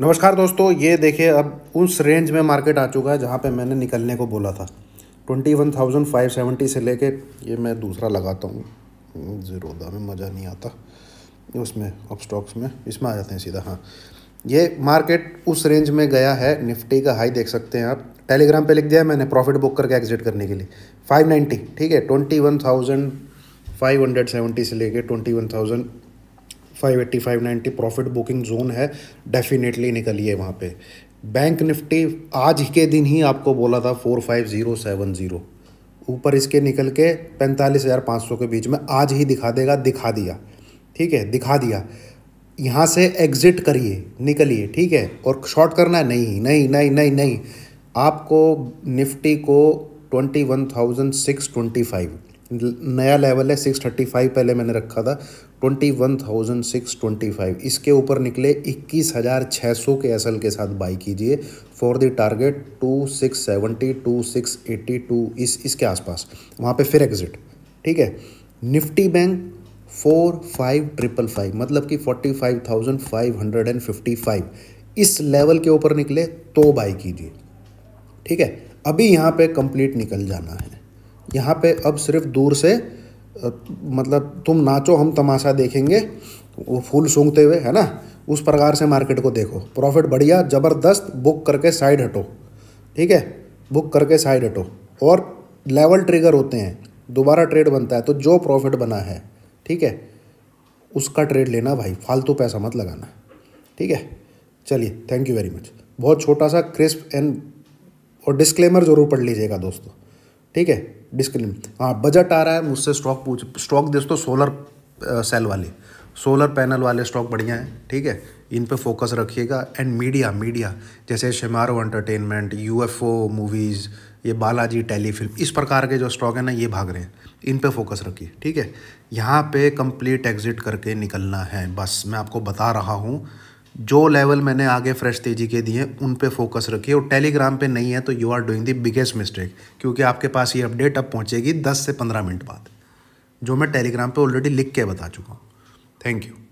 नमस्कार दोस्तों ये देखिए अब उस रेंज में मार्केट आ चुका है जहाँ पे मैंने निकलने को बोला था twenty one thousand five seventy से लेके ये मैं दूसरा लगाता हूँ ज़ीरोदा हम्म, में मज़ा नहीं आता उसमें अब स्टॉक्स में इसमें आ जाते हैं सीधा हाँ ये मार्केट उस रेंज में गया है निफ्टी का हाई देख सकते हैं आप टेलीग्राम पे लिख दिया है मैंने प्रॉफिट बुक करके एग्जिट करने के लिए फाइव नाइन्टी ठीक है twenty one thousand five hundred seventy से लेके twenty one thousand five eighty five ninety profit booking zone है डेफिनेटली निकलिए वहाँ पे बैंक निफ्टी आज के दिन ही आपको बोला था four five zero seven zero ऊपर इसके निकल के पैंतालीस हज़ार पाँच सौ के बीच में आज ही दिखा देगा दिखा दिया ठीक है दिखा दिया यहाँ से एग्ज़िट करिए निकलिए ठीक है और शॉर्ट करना है नहीं नहीं नहीं नहीं नहीं आपको निफ्टी को twenty one thousand six twenty five नया लेवल है सिक्स थर्टी फाइव पहले मैंने रखा था twenty one thousand six twenty five इसके ऊपर निकले इक्कीस हज़ार छः सौ के एस के साथ बाई कीजिए for the target two six seventy two six eighty two इस इसके आसपास वहाँ पे फिर एग्जिट ठीक है Nifty bank four five triple five मतलब कि forty five thousand five hundred and fifty five इस लेवल के ऊपर निकले तो बाई कीजिए ठीक है अभी यहाँ पे कंप्लीट निकल जाना है यहाँ पे अब सिर्फ दूर से मतलब तुम नाचो हम तमाशा देखेंगे वो फूल सूंघते हुए है ना उस प्रकार से मार्केट को देखो प्रॉफिट बढ़िया ज़बरदस्त बुक करके साइड हटो ठीक है बुक करके साइड हटो और लेवल ट्रिगर होते हैं दोबारा ट्रेड बनता है तो जो प्रॉफिट बना है ठीक है उसका ट्रेड लेना भाई फालतू पैसा मत लगाना ठीक है चलिए थैंक यू वेरी मच बहुत छोटा सा क्रिस्प एंड और डिस्क्लेमर ज़रूर पढ़ लीजिएगा दोस्तों ठीक है डिस्क्लेम हाँ बजट आ रहा है मुझसे स्टॉक पूछ स्टॉक दोस्तों सोलर सेल वाले सोलर पैनल वाले स्टॉक बढ़िया हैं ठीक है इन पे फोकस रखिएगा एंड मीडिया मीडिया जैसे शिमारो एंटरटेनमेंट यूएफओ मूवीज़ ये बालाजी टेलीफिल्म इस प्रकार के जो स्टॉक हैं ना ये भाग रहे हैं इन पे फोकस रखिए ठीक है यहाँ पे कंप्लीट एग्जिट करके निकलना है बस मैं आपको बता रहा हूँ जो लेवल मैंने आगे फ्रेश तेजी के दिए उन पे फोकस रखिए और टेलीग्राम पे नहीं है तो you are doing the biggest mistake क्योंकि आपके पास ये अपडेट अब पहुँचेगी दस से पंद्रह मिनट बाद जो मैं टेलीग्राम पर ऑलरेडी लिख के बता चुका हूँ थैंक यू